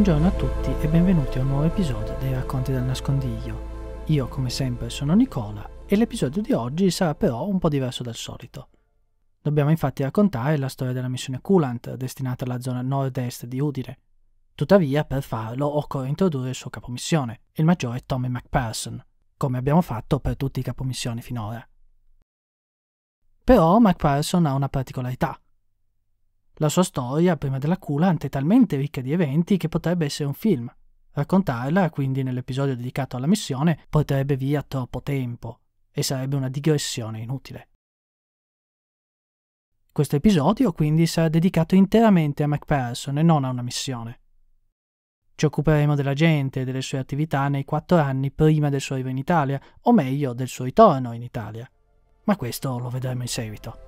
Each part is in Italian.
Buongiorno a tutti e benvenuti a un nuovo episodio dei Racconti del Nascondiglio. Io, come sempre, sono Nicola e l'episodio di oggi sarà però un po' diverso dal solito. Dobbiamo infatti raccontare la storia della missione Coolant destinata alla zona nord-est di Udine. Tuttavia, per farlo, occorre introdurre il suo capomissione, il maggiore Tommy McPherson, come abbiamo fatto per tutti i capomissioni finora. Però McPherson ha una particolarità – la sua storia, prima della Coolant, è talmente ricca di eventi che potrebbe essere un film. Raccontarla, quindi, nell'episodio dedicato alla missione, porterebbe via troppo tempo e sarebbe una digressione inutile. Questo episodio, quindi, sarà dedicato interamente a MacPherson e non a una missione. Ci occuperemo della gente e delle sue attività nei quattro anni prima del suo arrivo in Italia, o meglio, del suo ritorno in Italia. Ma questo lo vedremo in seguito.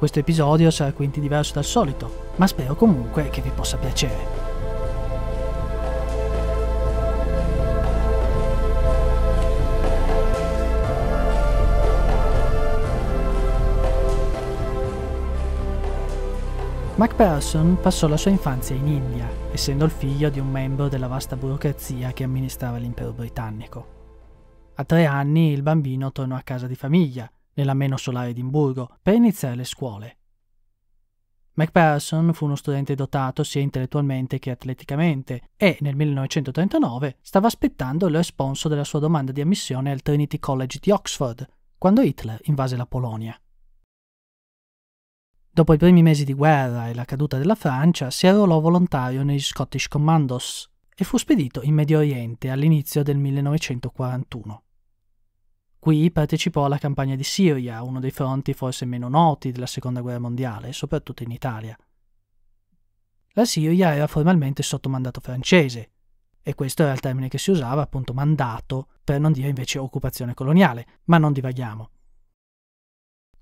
Questo episodio sarà quindi diverso dal solito, ma spero comunque che vi possa piacere. MacPherson passò la sua infanzia in India, essendo il figlio di un membro della vasta burocrazia che amministrava l'impero britannico. A tre anni il bambino tornò a casa di famiglia, nella meno solare Edimburgo, per iniziare le scuole. MacPherson fu uno studente dotato sia intellettualmente che atleticamente e nel 1939 stava aspettando il responso della sua domanda di ammissione al Trinity College di Oxford, quando Hitler invase la Polonia. Dopo i primi mesi di guerra e la caduta della Francia, si arruolò volontario negli Scottish Commandos e fu spedito in Medio Oriente all'inizio del 1941. Qui partecipò alla campagna di Siria, uno dei fronti forse meno noti della Seconda Guerra Mondiale, soprattutto in Italia. La Siria era formalmente sotto mandato francese, e questo era il termine che si usava, appunto mandato, per non dire invece occupazione coloniale, ma non divaghiamo.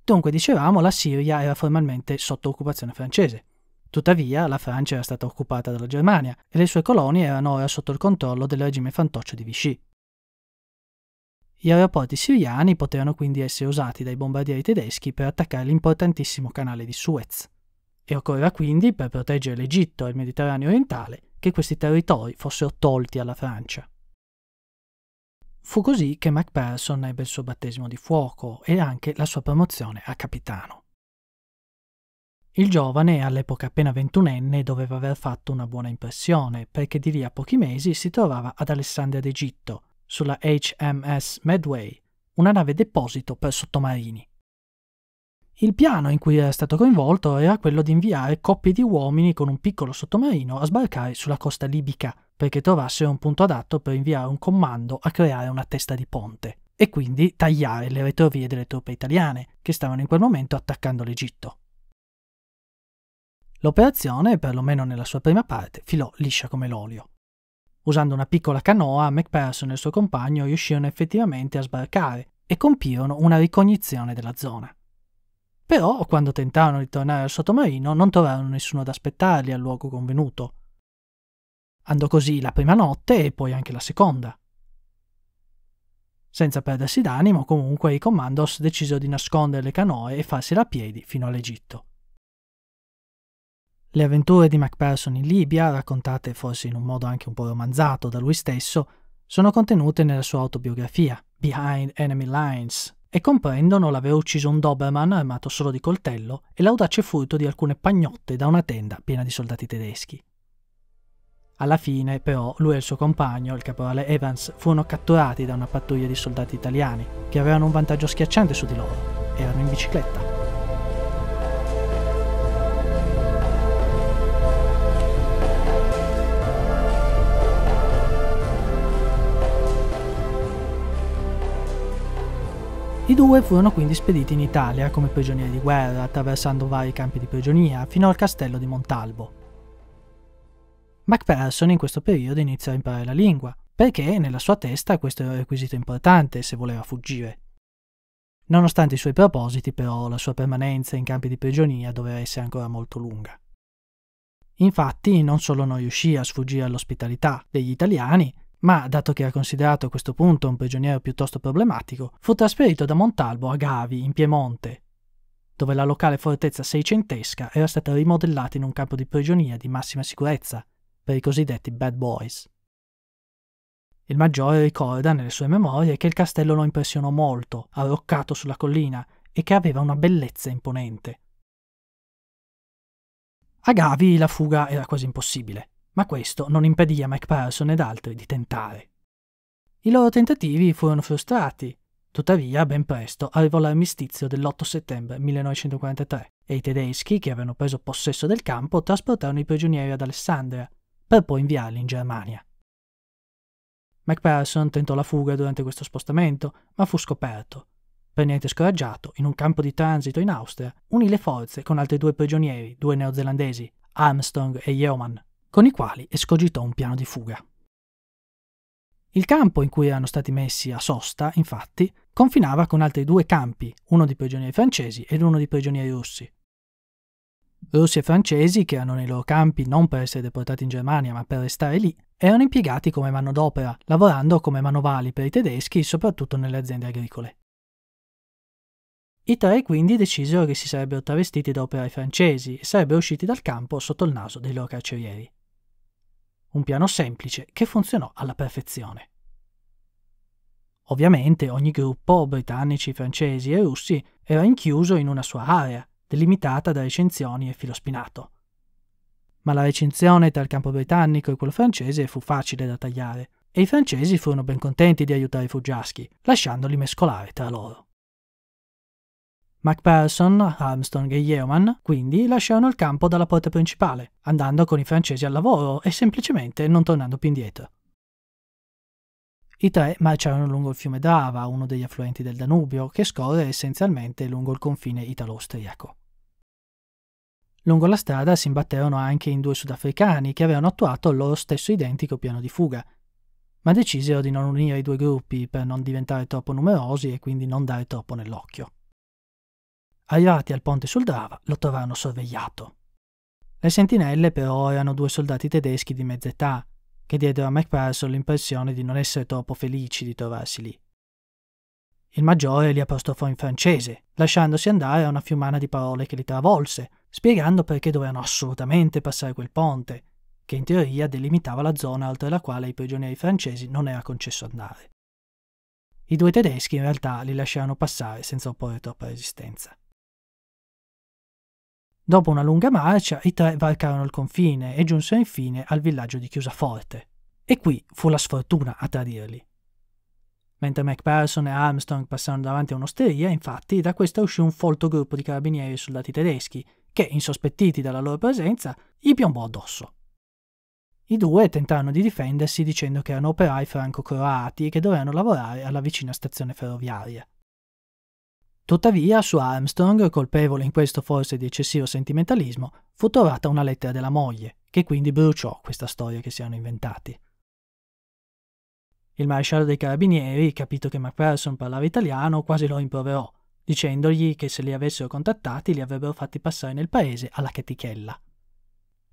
Dunque, dicevamo, la Siria era formalmente sotto occupazione francese. Tuttavia, la Francia era stata occupata dalla Germania e le sue colonie erano ora sotto il controllo del regime fantoccio di Vichy. Gli aeroporti siriani potevano quindi essere usati dai bombardieri tedeschi per attaccare l'importantissimo canale di Suez. E occorreva quindi, per proteggere l'Egitto e il Mediterraneo orientale, che questi territori fossero tolti alla Francia. Fu così che MacPherson ebbe il suo battesimo di fuoco e anche la sua promozione a capitano. Il giovane, all'epoca appena ventunenne, doveva aver fatto una buona impressione, perché di lì a pochi mesi si trovava ad Alessandria d'Egitto, sulla HMS Medway, una nave deposito per sottomarini. Il piano in cui era stato coinvolto era quello di inviare coppie di uomini con un piccolo sottomarino a sbarcare sulla costa libica, perché trovassero un punto adatto per inviare un comando a creare una testa di ponte, e quindi tagliare le retrovie delle truppe italiane, che stavano in quel momento attaccando l'Egitto. L'operazione, perlomeno nella sua prima parte, filò liscia come l'olio. Usando una piccola canoa, MacPherson e il suo compagno riuscirono effettivamente a sbarcare e compirono una ricognizione della zona. Però, quando tentarono di tornare al sottomarino, non trovarono nessuno ad aspettarli al luogo convenuto. Andò così la prima notte e poi anche la seconda. Senza perdersi d'animo, comunque, i commandos decisero di nascondere le canoe e farsi a piedi fino all'Egitto. Le avventure di Macpherson in Libia, raccontate forse in un modo anche un po' romanzato da lui stesso, sono contenute nella sua autobiografia, Behind Enemy Lines, e comprendono l'aver ucciso un Doberman armato solo di coltello e l'audace furto di alcune pagnotte da una tenda piena di soldati tedeschi. Alla fine, però, lui e il suo compagno, il caporale Evans, furono catturati da una pattuglia di soldati italiani, che avevano un vantaggio schiacciante su di loro. Erano in bicicletta. I due furono quindi spediti in Italia come prigionieri di guerra, attraversando vari campi di prigionia, fino al castello di Montalbo. MacPherson in questo periodo inizia a imparare la lingua, perché nella sua testa questo era un requisito importante se voleva fuggire. Nonostante i suoi propositi, però, la sua permanenza in campi di prigionia doveva essere ancora molto lunga. Infatti, non solo non riuscì a sfuggire all'ospitalità degli italiani, ma dato che era considerato a questo punto un prigioniero piuttosto problematico, fu trasferito da Montalbo a Gavi, in Piemonte, dove la locale fortezza seicentesca era stata rimodellata in un campo di prigionia di massima sicurezza per i cosiddetti bad boys. Il maggiore ricorda nelle sue memorie che il castello lo impressionò molto, arroccato sulla collina, e che aveva una bellezza imponente. A Gavi la fuga era quasi impossibile ma questo non impedì a McPherson ed altri di tentare. I loro tentativi furono frustrati, tuttavia ben presto arrivò l'armistizio dell'8 settembre 1943 e i tedeschi, che avevano preso possesso del campo, trasportarono i prigionieri ad Alessandria, per poi inviarli in Germania. McPherson tentò la fuga durante questo spostamento, ma fu scoperto. Per niente scoraggiato, in un campo di transito in Austria, unì le forze con altri due prigionieri, due neozelandesi, Armstrong e Yeoman, con i quali escogitò un piano di fuga. Il campo in cui erano stati messi a sosta, infatti, confinava con altri due campi, uno di prigionieri francesi ed uno di prigionieri russi. Russi e francesi, che erano nei loro campi non per essere deportati in Germania ma per restare lì, erano impiegati come manodopera, lavorando come manovali per i tedeschi, soprattutto nelle aziende agricole. I tre quindi decisero che si sarebbero travestiti da operai francesi e sarebbero usciti dal campo sotto il naso dei loro carcerieri un piano semplice che funzionò alla perfezione. Ovviamente ogni gruppo, britannici, francesi e russi, era inchiuso in una sua area, delimitata da recensioni e filo spinato. Ma la recinzione tra il campo britannico e quello francese fu facile da tagliare, e i francesi furono ben contenti di aiutare i fuggiaschi, lasciandoli mescolare tra loro. MacPherson, Armstrong e Yeoman quindi lasciarono il campo dalla porta principale, andando con i francesi al lavoro e semplicemente non tornando più indietro. I tre marciarono lungo il fiume Drava, uno degli affluenti del Danubio, che scorre essenzialmente lungo il confine italo-austriaco. Lungo la strada si imbatterono anche in due sudafricani che avevano attuato il loro stesso identico piano di fuga, ma decisero di non unire i due gruppi per non diventare troppo numerosi e quindi non dare troppo nell'occhio. Arrivati al ponte sul Drava, lo trovarono sorvegliato. Le sentinelle però erano due soldati tedeschi di mezza età, che diedero a MacPherson l'impressione di non essere troppo felici di trovarsi lì. Il maggiore li apostrofò in francese, lasciandosi andare a una fiumana di parole che li travolse, spiegando perché dovevano assolutamente passare quel ponte, che in teoria delimitava la zona oltre la quale ai prigionieri francesi non era concesso andare. I due tedeschi in realtà li lasciarono passare senza opporre troppa resistenza. Dopo una lunga marcia, i tre varcarono il confine e giunsero infine al villaggio di Chiusaforte. E qui fu la sfortuna a tradirli. Mentre MacPherson e Armstrong passarono davanti a un'osteria, infatti, da questa uscì un folto gruppo di carabinieri e soldati tedeschi, che, insospettiti dalla loro presenza, gli piombò addosso. I due tentarono di difendersi dicendo che erano operai franco-croati e che dovevano lavorare alla vicina stazione ferroviaria. Tuttavia, su Armstrong, colpevole in questo forse di eccessivo sentimentalismo, fu trovata una lettera della moglie, che quindi bruciò questa storia che si erano inventati. Il maresciallo dei carabinieri, capito che MacPherson parlava italiano, quasi lo rimproverò, dicendogli che se li avessero contattati li avrebbero fatti passare nel paese alla chetichella.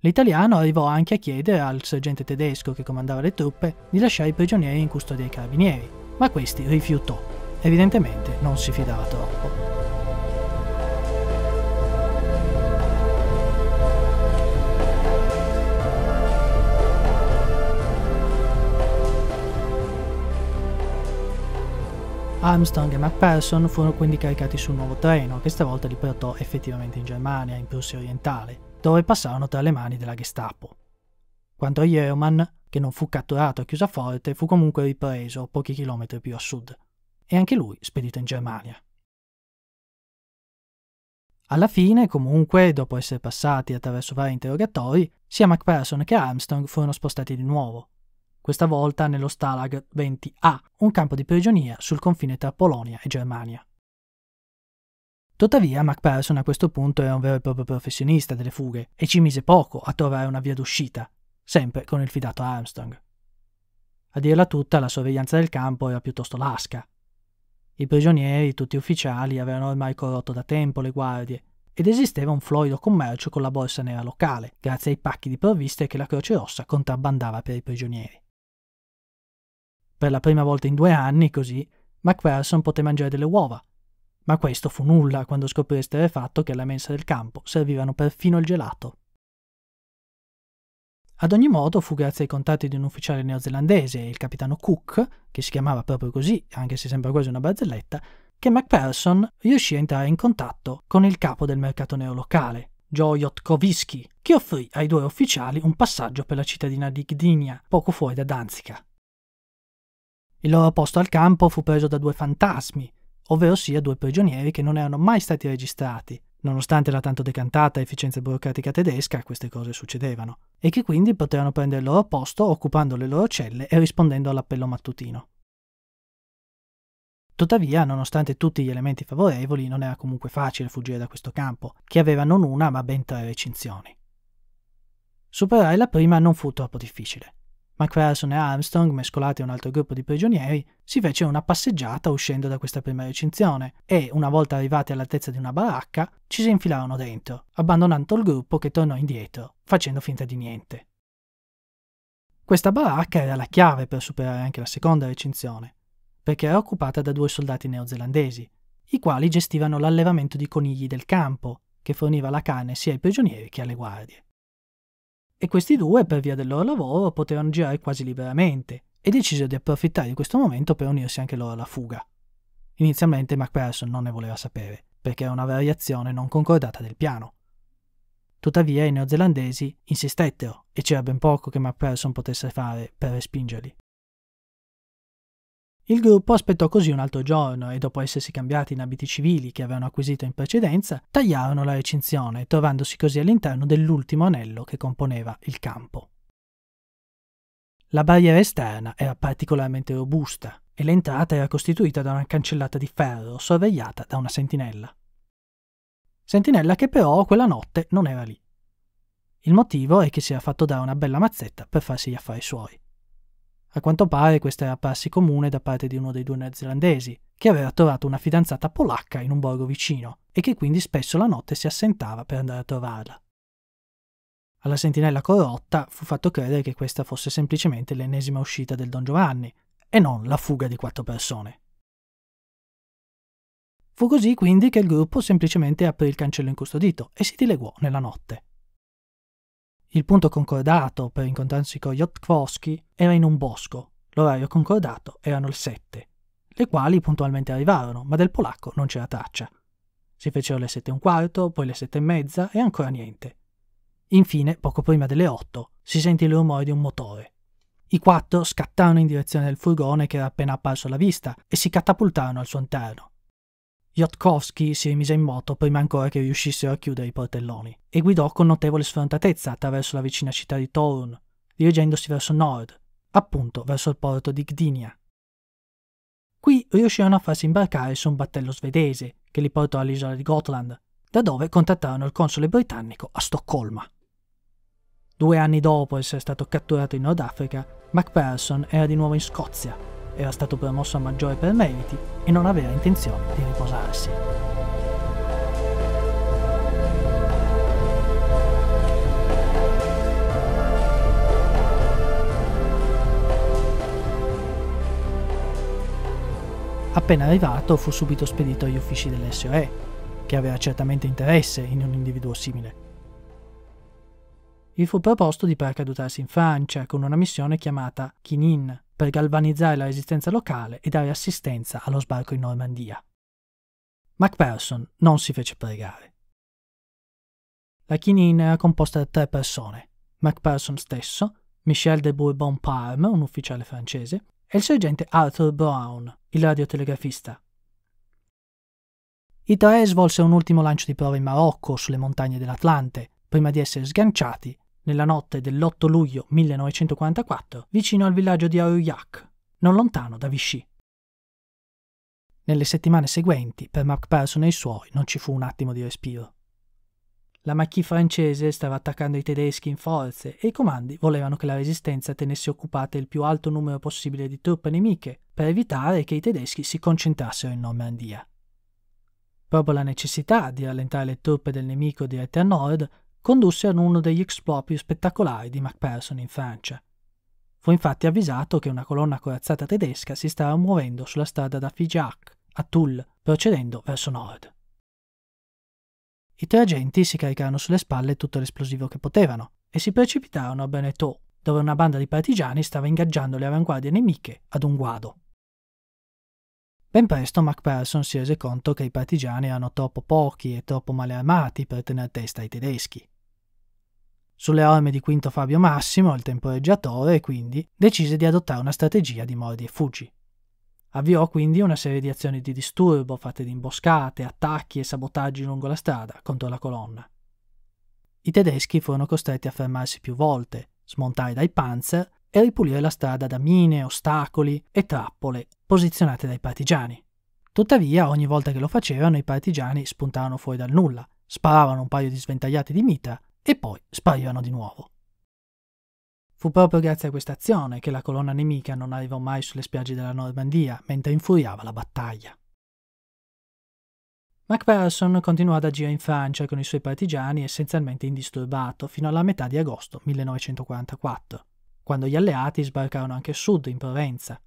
L'italiano arrivò anche a chiedere al sergente tedesco che comandava le truppe di lasciare i prigionieri in custodia dei carabinieri, ma questi rifiutò evidentemente non si fidava troppo. Armstrong e MacPherson furono quindi caricati sul nuovo treno, che stavolta li portò effettivamente in Germania, in Prussia orientale, dove passarono tra le mani della Gestapo. Quanto a Yeoman, che non fu catturato a chiusa forte, fu comunque ripreso pochi chilometri più a sud e anche lui spedito in Germania. Alla fine, comunque, dopo essere passati attraverso vari interrogatori, sia McPherson che Armstrong furono spostati di nuovo, questa volta nello Stalag 20A, un campo di prigionia sul confine tra Polonia e Germania. Tuttavia, McPherson a questo punto era un vero e proprio professionista delle fughe e ci mise poco a trovare una via d'uscita, sempre con il fidato Armstrong. A dirla tutta, la sorveglianza del campo era piuttosto lasca, i prigionieri, tutti ufficiali, avevano ormai corrotto da tempo le guardie ed esisteva un florido commercio con la borsa nera locale, grazie ai pacchi di provviste che la Croce Rossa contrabbandava per i prigionieri. Per la prima volta in due anni, così, Macpherson poté mangiare delle uova, ma questo fu nulla quando scoprì il esterrefatto che alla mensa del campo servivano perfino il gelato. Ad ogni modo fu grazie ai contatti di un ufficiale neozelandese, il capitano Cook, che si chiamava proprio così, anche se sembra quasi una barzelletta, che MacPherson riuscì a entrare in contatto con il capo del mercato locale, Joe Jotkovski, che offrì ai due ufficiali un passaggio per la cittadina di Gdynia, poco fuori da Danzica. Il loro posto al campo fu preso da due fantasmi, ovvero sia due prigionieri che non erano mai stati registrati, Nonostante la tanto decantata efficienza burocratica tedesca, queste cose succedevano, e che quindi potevano prendere il loro posto occupando le loro celle e rispondendo all'appello mattutino. Tuttavia, nonostante tutti gli elementi favorevoli, non era comunque facile fuggire da questo campo, che aveva non una ma ben tre recinzioni. Superare la prima non fu troppo difficile. Macpherson e Armstrong, mescolati a un altro gruppo di prigionieri, si fece una passeggiata uscendo da questa prima recinzione e, una volta arrivati all'altezza di una baracca, ci si infilarono dentro, abbandonando il gruppo che tornò indietro, facendo finta di niente. Questa baracca era la chiave per superare anche la seconda recinzione, perché era occupata da due soldati neozelandesi, i quali gestivano l'allevamento di conigli del campo, che forniva la carne sia ai prigionieri che alle guardie e questi due, per via del loro lavoro, potevano girare quasi liberamente e decisero di approfittare di questo momento per unirsi anche loro alla fuga. Inizialmente MacPherson non ne voleva sapere, perché era una variazione non concordata del piano. Tuttavia i neozelandesi insistettero e c'era ben poco che MacPherson potesse fare per respingerli. Il gruppo aspettò così un altro giorno e dopo essersi cambiati in abiti civili che avevano acquisito in precedenza, tagliarono la recinzione, trovandosi così all'interno dell'ultimo anello che componeva il campo. La barriera esterna era particolarmente robusta e l'entrata era costituita da una cancellata di ferro sorvegliata da una sentinella. Sentinella che però quella notte non era lì. Il motivo è che si era fatto dare una bella mazzetta per farsi gli affari suoi. A quanto pare questa era prassi comune da parte di uno dei due neozelandesi, che aveva trovato una fidanzata polacca in un borgo vicino e che quindi spesso la notte si assentava per andare a trovarla. Alla sentinella corrotta fu fatto credere che questa fosse semplicemente l'ennesima uscita del Don Giovanni e non la fuga di quattro persone. Fu così quindi che il gruppo semplicemente aprì il cancello incustodito e si dileguò nella notte. Il punto concordato per incontrarsi con Jotkowski era in un bosco. L'orario concordato erano le 7, le quali puntualmente arrivarono, ma del polacco non c'era traccia. Si fecero le sette e un quarto, poi le sette e mezza e ancora niente. Infine, poco prima delle otto, si sentì il rumore di un motore. I quattro scattarono in direzione del furgone che era appena apparso alla vista e si catapultarono al suo interno. Jotkowski si rimise in moto prima ancora che riuscissero a chiudere i portelloni e guidò con notevole sfrontatezza attraverso la vicina città di Torun, dirigendosi verso nord, appunto verso il porto di Gdynia. Qui riuscirono a farsi imbarcare su un battello svedese che li portò all'isola di Gotland, da dove contattarono il console britannico a Stoccolma. Due anni dopo essere stato catturato in Nord Africa, MacPherson era di nuovo in Scozia era stato promosso a maggiore per meriti e non aveva intenzione di riposarsi. Appena arrivato fu subito spedito agli uffici dell'SOE, che aveva certamente interesse in un individuo simile. Gli fu proposto di paracadutarsi in Francia con una missione chiamata Kinin, per galvanizzare la resistenza locale e dare assistenza allo sbarco in Normandia. MacPherson non si fece pregare. La Kinin era composta da tre persone, MacPherson stesso, Michel de Bourbon Parme, un ufficiale francese, e il sergente Arthur Brown, il radiotelegrafista. I tre svolsero un ultimo lancio di prova in Marocco, sulle montagne dell'Atlante, prima di essere sganciati nella notte dell'8 luglio 1944, vicino al villaggio di Aoyak, non lontano da Vichy. Nelle settimane seguenti, per MacPherson e i suoi, non ci fu un attimo di respiro. La Macchie francese stava attaccando i tedeschi in forze e i comandi volevano che la resistenza tenesse occupate il più alto numero possibile di truppe nemiche per evitare che i tedeschi si concentrassero in Normandia. Proprio la necessità di rallentare le truppe del nemico dirette a nord condusse ad uno degli exploit più spettacolari di MacPherson in Francia. Fu infatti avvisato che una colonna corazzata tedesca si stava muovendo sulla strada da Figeac a Tulle, procedendo verso nord. I tre agenti si caricarono sulle spalle tutto l'esplosivo che potevano e si precipitarono a Beneteau, dove una banda di partigiani stava ingaggiando le avanguardie nemiche ad un guado. Ben presto MacPherson si rese conto che i partigiani erano troppo pochi e troppo male armati per tener testa ai tedeschi. Sulle orme di Quinto Fabio Massimo, il temporeggiatore, quindi, decise di adottare una strategia di mordi e fuggi. Avviò quindi una serie di azioni di disturbo fatte di imboscate, attacchi e sabotaggi lungo la strada contro la colonna. I tedeschi furono costretti a fermarsi più volte, smontare dai panzer e ripulire la strada da mine, ostacoli e trappole posizionate dai partigiani. Tuttavia, ogni volta che lo facevano, i partigiani spuntavano fuori dal nulla, sparavano un paio di sventagliate di mitra e poi sparivano di nuovo. Fu proprio grazie a questa azione che la colonna nemica non arrivò mai sulle spiagge della Normandia mentre infuriava la battaglia. MacPherson continuò ad agire in Francia con i suoi partigiani essenzialmente indisturbato fino alla metà di agosto 1944, quando gli alleati sbarcarono anche a sud, in Provenza.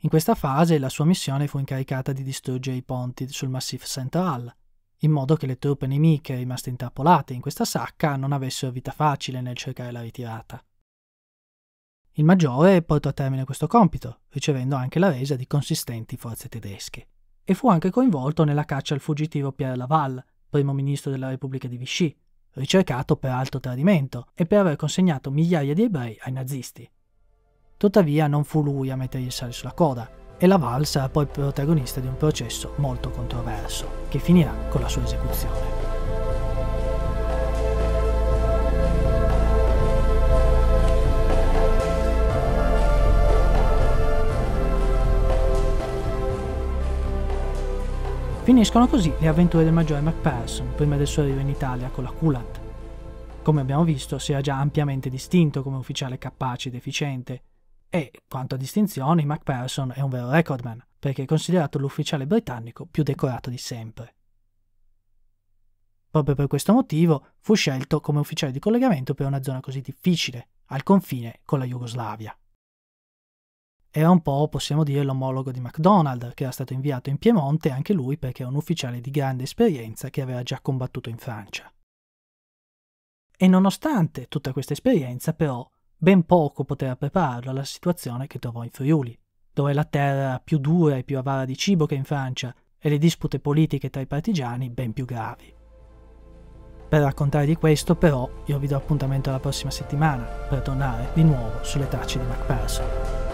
In questa fase la sua missione fu incaricata di distruggere i ponti sul Massif Central, in modo che le truppe nemiche rimaste intrappolate in questa sacca non avessero vita facile nel cercare la ritirata. Il maggiore portò a termine questo compito, ricevendo anche la resa di consistenti forze tedesche, e fu anche coinvolto nella caccia al fuggitivo Pierre Laval, primo ministro della Repubblica di Vichy, ricercato per alto tradimento e per aver consegnato migliaia di ebrei ai nazisti. Tuttavia non fu lui a mettergli il sale sulla coda, e la valsa è poi protagonista di un processo molto controverso, che finirà con la sua esecuzione. Finiscono così le avventure del maggiore MacPherson prima del suo arrivo in Italia con la Kulat. Come abbiamo visto, si era già ampiamente distinto come ufficiale capace ed efficiente, e quanto a distinzioni, MacPherson è un vero recordman, perché è considerato l'ufficiale britannico più decorato di sempre. Proprio per questo motivo fu scelto come ufficiale di collegamento per una zona così difficile, al confine con la Jugoslavia. Era un po', possiamo dire, l'omologo di MacDonald, che era stato inviato in Piemonte anche lui perché era un ufficiale di grande esperienza che aveva già combattuto in Francia. E nonostante tutta questa esperienza, però, ben poco poteva prepararlo alla situazione che trovò in Friuli, dove la terra era più dura e più avara di cibo che in Francia e le dispute politiche tra i partigiani ben più gravi. Per raccontare di questo, però, io vi do appuntamento alla prossima settimana per tornare di nuovo sulle tracce di MacPherson.